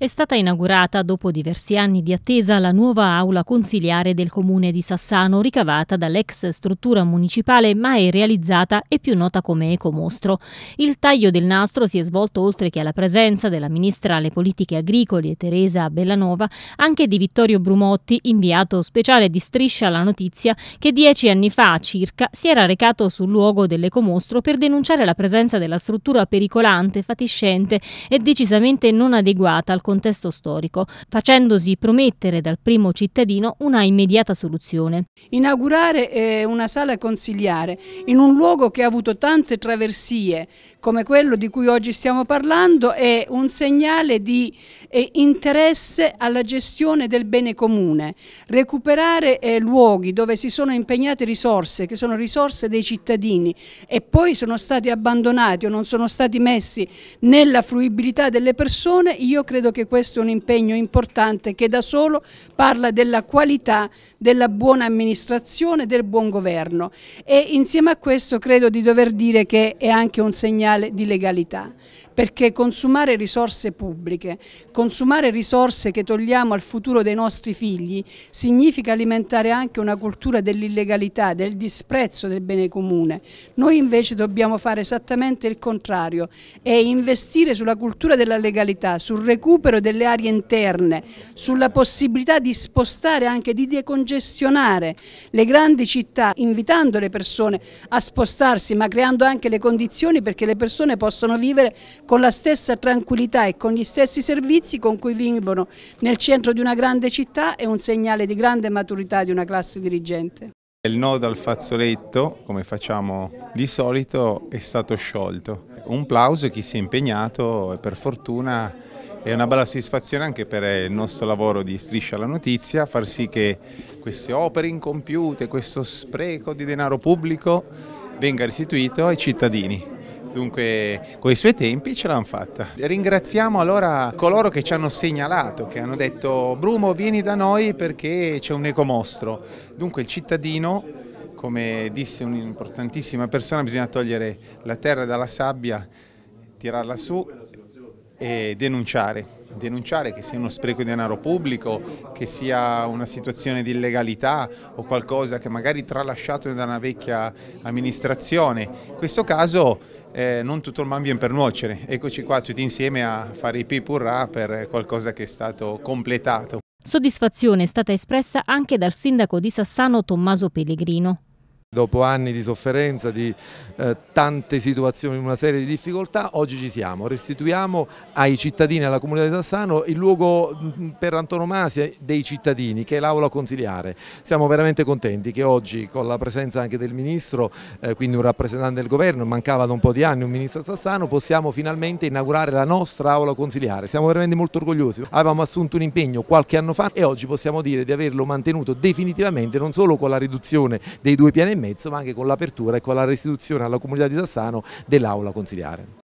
È stata inaugurata dopo diversi anni di attesa la nuova aula consiliare del comune di Sassano ricavata dall'ex struttura municipale mai realizzata e più nota come Ecomostro. Il taglio del nastro si è svolto oltre che alla presenza della ministra alle politiche agricole Teresa Bellanova anche di Vittorio Brumotti, inviato speciale di Striscia alla notizia che dieci anni fa circa si era recato sul luogo dell'Ecomostro per denunciare la presenza della struttura pericolante, fatiscente e decisamente non adeguata al contesto storico, facendosi promettere dal primo cittadino una immediata soluzione. Inaugurare eh, una sala consigliare in un luogo che ha avuto tante traversie come quello di cui oggi stiamo parlando è un segnale di eh, interesse alla gestione del bene comune. Recuperare eh, luoghi dove si sono impegnate risorse, che sono risorse dei cittadini e poi sono stati abbandonati o non sono stati messi nella fruibilità delle persone, io credo che anche questo è un impegno importante che da solo parla della qualità della buona amministrazione, del buon governo e insieme a questo credo di dover dire che è anche un segnale di legalità perché consumare risorse pubbliche, consumare risorse che togliamo al futuro dei nostri figli significa alimentare anche una cultura dell'illegalità, del disprezzo del bene comune. Noi invece dobbiamo fare esattamente il contrario e investire sulla cultura della legalità, sul recupero recupero delle aree interne, sulla possibilità di spostare, anche di decongestionare le grandi città, invitando le persone a spostarsi ma creando anche le condizioni perché le persone possano vivere con la stessa tranquillità e con gli stessi servizi con cui vivono nel centro di una grande città è un segnale di grande maturità di una classe dirigente. Il nodo al fazzoletto, come facciamo di solito, è stato sciolto. Un plauso a chi si è impegnato e per fortuna è una bella soddisfazione anche per eh, il nostro lavoro di Striscia alla Notizia, far sì che queste opere incompiute, questo spreco di denaro pubblico venga restituito ai cittadini dunque con i suoi tempi ce l'hanno fatta. Ringraziamo allora coloro che ci hanno segnalato, che hanno detto Brumo vieni da noi perché c'è un ecomostro, dunque il cittadino come disse un'importantissima persona bisogna togliere la terra dalla sabbia, tirarla su e denunciare, denunciare che sia uno spreco di denaro pubblico, che sia una situazione di illegalità o qualcosa che magari tralasciato da una vecchia amministrazione. In questo caso eh, non tutto il man viene per nuocere, eccoci qua tutti insieme a fare i pipurrà per qualcosa che è stato completato. Soddisfazione è stata espressa anche dal sindaco di Sassano Tommaso Pellegrino. Dopo anni di sofferenza, di eh, tante situazioni, una serie di difficoltà, oggi ci siamo, restituiamo ai cittadini, alla comunità di Sassano il luogo mm, per antonomasia dei cittadini che è l'aula consiliare. Siamo veramente contenti che oggi con la presenza anche del Ministro, eh, quindi un rappresentante del Governo, mancava da un po' di anni un Ministro Sassano, possiamo finalmente inaugurare la nostra aula consiliare. Siamo veramente molto orgogliosi, avevamo assunto un impegno qualche anno fa e oggi possiamo dire di averlo mantenuto definitivamente non solo con la riduzione dei due piani mezzo, ma anche con l'apertura e con la restituzione alla comunità di Sassano dell'aula consigliare.